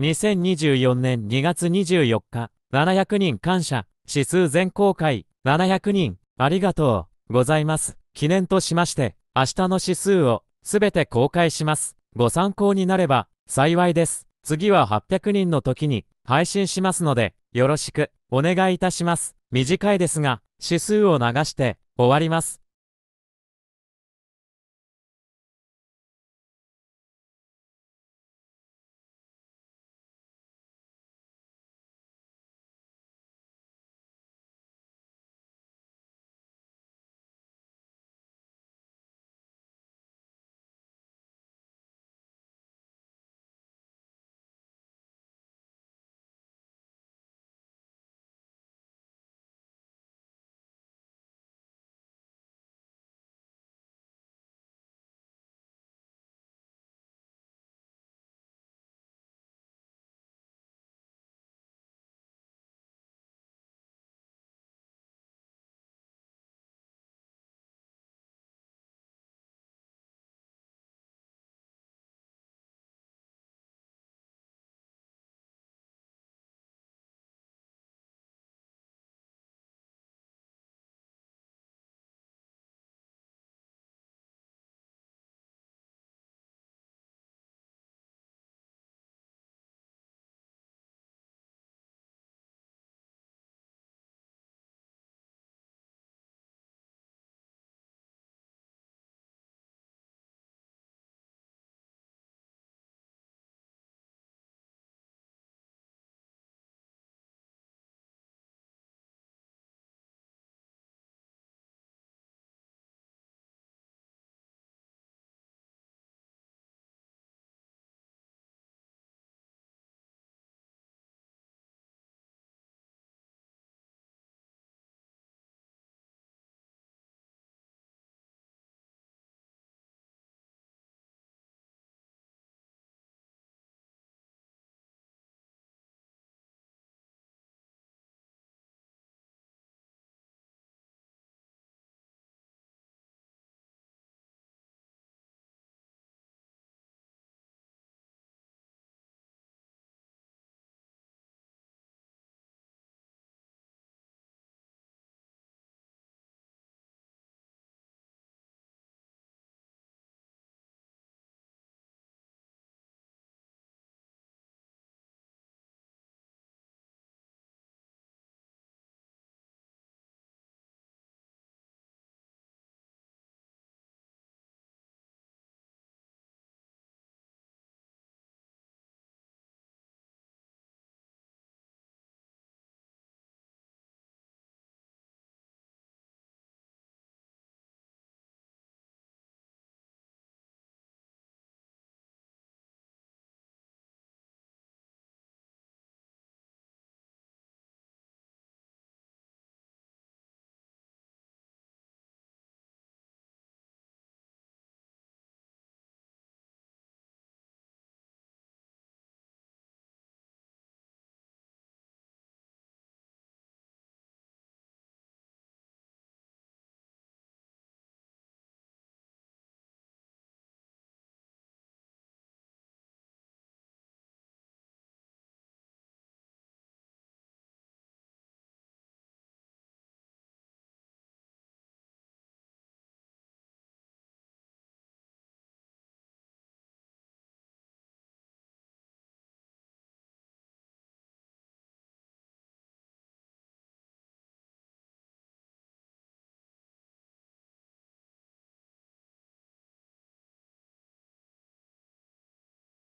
2024年2月24日、700人感謝、指数全公開、700人、ありがとう、ございます。記念としまして、明日の指数を、すべて公開します。ご参考になれば、幸いです。次は800人の時に、配信しますので、よろしく、お願いいたします。短いですが、指数を流して、終わります。